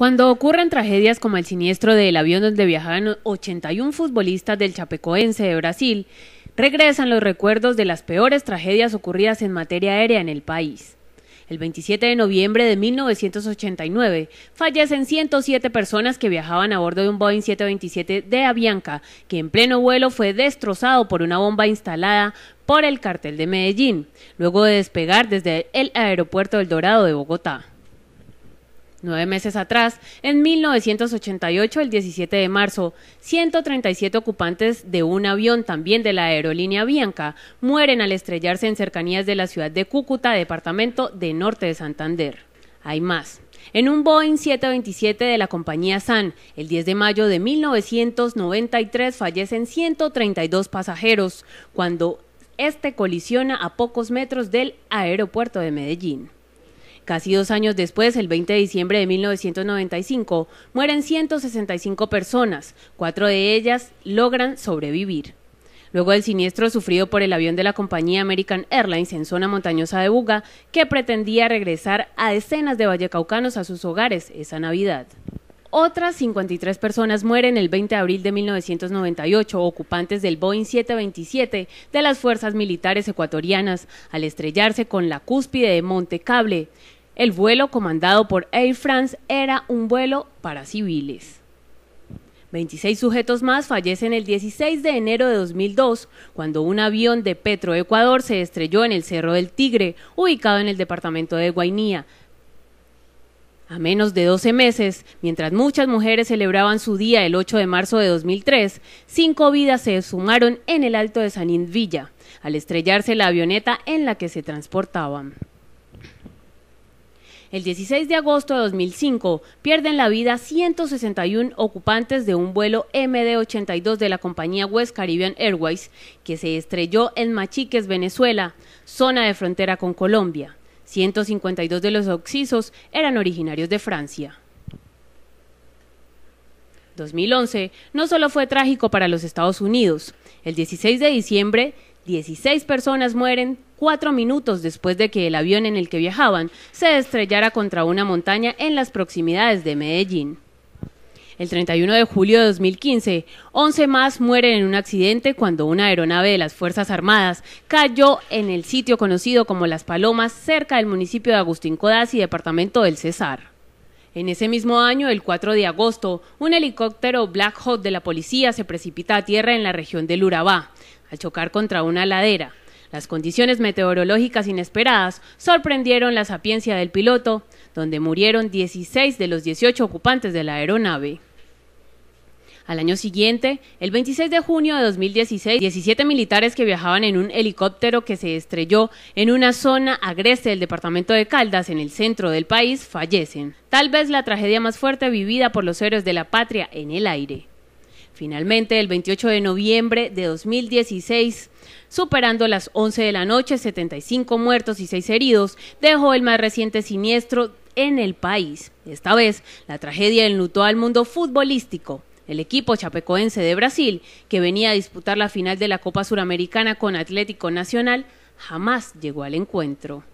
Cuando ocurren tragedias como el siniestro del avión donde viajaban 81 futbolistas del Chapecoense de Brasil, regresan los recuerdos de las peores tragedias ocurridas en materia aérea en el país. El 27 de noviembre de 1989 fallecen 107 personas que viajaban a bordo de un Boeing 727 de Avianca, que en pleno vuelo fue destrozado por una bomba instalada por el cartel de Medellín, luego de despegar desde el aeropuerto del Dorado de Bogotá. Nueve meses atrás, en 1988, el 17 de marzo, 137 ocupantes de un avión también de la aerolínea Bianca mueren al estrellarse en cercanías de la ciudad de Cúcuta, departamento de Norte de Santander. Hay más. En un Boeing 727 de la compañía San, el 10 de mayo de 1993 fallecen 132 pasajeros cuando este colisiona a pocos metros del aeropuerto de Medellín. Casi dos años después, el 20 de diciembre de 1995, mueren 165 personas, cuatro de ellas logran sobrevivir. Luego del siniestro sufrido por el avión de la compañía American Airlines en zona montañosa de Buga, que pretendía regresar a decenas de vallecaucanos a sus hogares esa Navidad. Otras 53 personas mueren el 20 de abril de 1998, ocupantes del Boeing 727 de las fuerzas militares ecuatorianas, al estrellarse con la cúspide de Monte Cable. El vuelo comandado por Air France era un vuelo para civiles. 26 sujetos más fallecen el 16 de enero de 2002, cuando un avión de Petro Ecuador se estrelló en el Cerro del Tigre, ubicado en el departamento de Guainía. A menos de 12 meses, mientras muchas mujeres celebraban su día el 8 de marzo de 2003, cinco vidas se sumaron en el Alto de Sanín Villa, al estrellarse la avioneta en la que se transportaban. El 16 de agosto de 2005 pierden la vida 161 ocupantes de un vuelo MD-82 de la compañía West Caribbean Airways que se estrelló en Machiques, Venezuela, zona de frontera con Colombia. 152 de los occisos eran originarios de Francia. 2011 no solo fue trágico para los Estados Unidos. El 16 de diciembre, 16 personas mueren cuatro minutos después de que el avión en el que viajaban se estrellara contra una montaña en las proximidades de Medellín. El 31 de julio de 2015, 11 más mueren en un accidente cuando una aeronave de las Fuerzas Armadas cayó en el sitio conocido como Las Palomas, cerca del municipio de Agustín y departamento del Cesar. En ese mismo año, el 4 de agosto, un helicóptero Black Hawk de la policía se precipita a tierra en la región del Urabá, al chocar contra una ladera. Las condiciones meteorológicas inesperadas sorprendieron la sapiencia del piloto, donde murieron 16 de los 18 ocupantes de la aeronave. Al año siguiente, el 26 de junio de 2016, 17 militares que viajaban en un helicóptero que se estrelló en una zona agreste del departamento de Caldas, en el centro del país, fallecen. Tal vez la tragedia más fuerte vivida por los héroes de la patria en el aire. Finalmente, el 28 de noviembre de 2016, superando las 11 de la noche, 75 muertos y 6 heridos, dejó el más reciente siniestro en el país. Esta vez, la tragedia enlutó al mundo futbolístico. El equipo chapecoense de Brasil, que venía a disputar la final de la Copa Suramericana con Atlético Nacional, jamás llegó al encuentro.